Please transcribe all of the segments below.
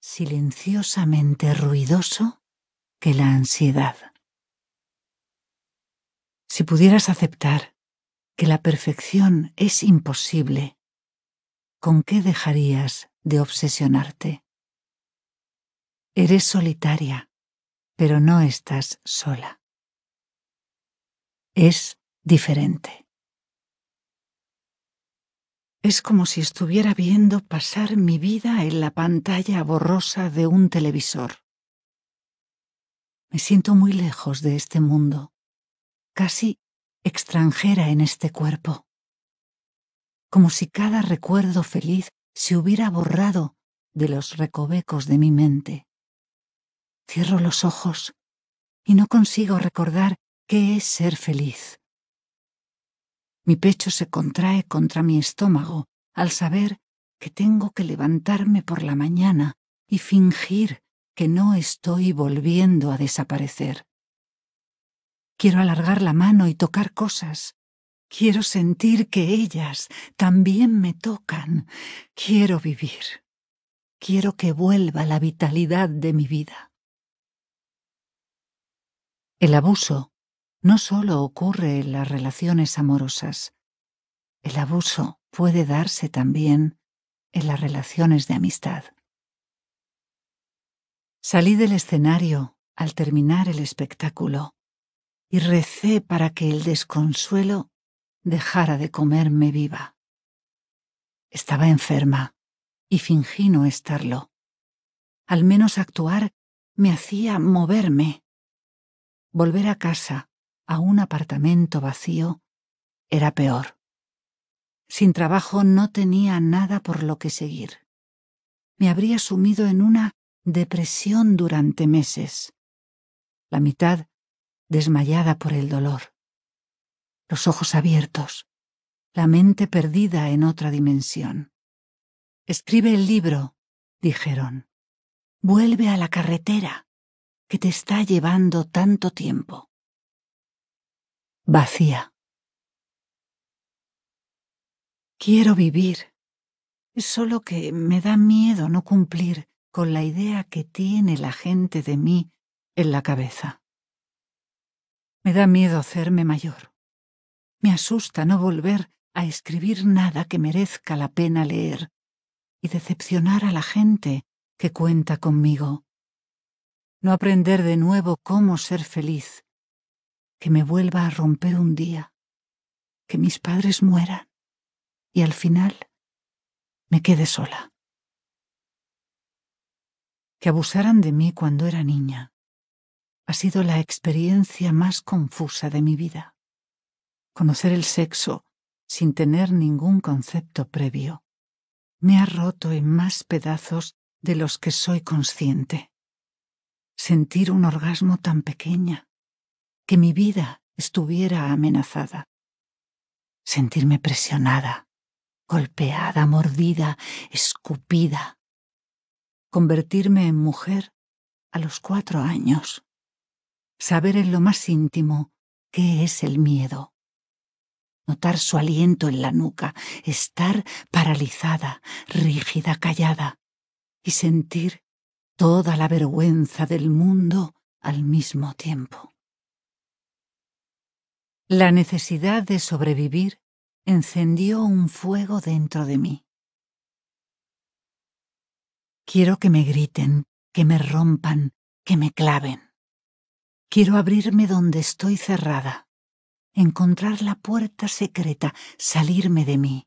silenciosamente ruidoso que la ansiedad. Si pudieras aceptar que la perfección es imposible, ¿con qué dejarías de obsesionarte? Eres solitaria, pero no estás sola. Es diferente. Es como si estuviera viendo pasar mi vida en la pantalla borrosa de un televisor. Me siento muy lejos de este mundo, casi extranjera en este cuerpo. Como si cada recuerdo feliz se hubiera borrado de los recovecos de mi mente. Cierro los ojos y no consigo recordar qué es ser feliz. Mi pecho se contrae contra mi estómago al saber que tengo que levantarme por la mañana y fingir que no estoy volviendo a desaparecer. Quiero alargar la mano y tocar cosas. Quiero sentir que ellas también me tocan. Quiero vivir. Quiero que vuelva la vitalidad de mi vida. El abuso no solo ocurre en las relaciones amorosas, el abuso puede darse también en las relaciones de amistad. Salí del escenario al terminar el espectáculo y recé para que el desconsuelo dejara de comerme viva. Estaba enferma y fingí no estarlo. Al menos actuar me hacía moverme. Volver a casa a un apartamento vacío era peor. Sin trabajo no tenía nada por lo que seguir. Me habría sumido en una depresión durante meses, la mitad desmayada por el dolor, los ojos abiertos, la mente perdida en otra dimensión. Escribe el libro, dijeron. Vuelve a la carretera que te está llevando tanto tiempo vacía. Quiero vivir, solo que me da miedo no cumplir con la idea que tiene la gente de mí en la cabeza. Me da miedo hacerme mayor. Me asusta no volver a escribir nada que merezca la pena leer y decepcionar a la gente que cuenta conmigo. No aprender de nuevo cómo ser feliz que me vuelva a romper un día, que mis padres mueran y al final me quede sola. Que abusaran de mí cuando era niña ha sido la experiencia más confusa de mi vida. Conocer el sexo sin tener ningún concepto previo me ha roto en más pedazos de los que soy consciente. Sentir un orgasmo tan pequeña que mi vida estuviera amenazada. Sentirme presionada, golpeada, mordida, escupida. Convertirme en mujer a los cuatro años. Saber en lo más íntimo qué es el miedo. Notar su aliento en la nuca, estar paralizada, rígida, callada, y sentir toda la vergüenza del mundo al mismo tiempo. La necesidad de sobrevivir encendió un fuego dentro de mí. Quiero que me griten, que me rompan, que me claven. Quiero abrirme donde estoy cerrada, encontrar la puerta secreta, salirme de mí.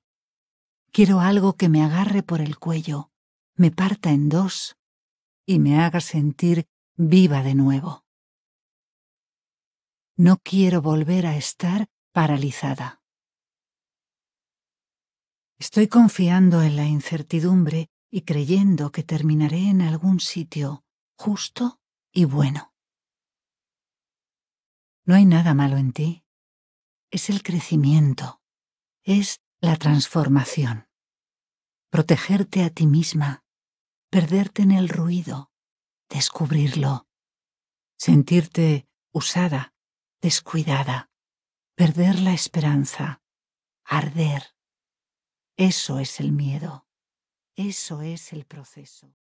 Quiero algo que me agarre por el cuello, me parta en dos y me haga sentir viva de nuevo. No quiero volver a estar paralizada. Estoy confiando en la incertidumbre y creyendo que terminaré en algún sitio justo y bueno. No hay nada malo en ti. Es el crecimiento. Es la transformación. Protegerte a ti misma. Perderte en el ruido. Descubrirlo. Sentirte usada, descuidada, perder la esperanza, arder. Eso es el miedo, eso es el proceso.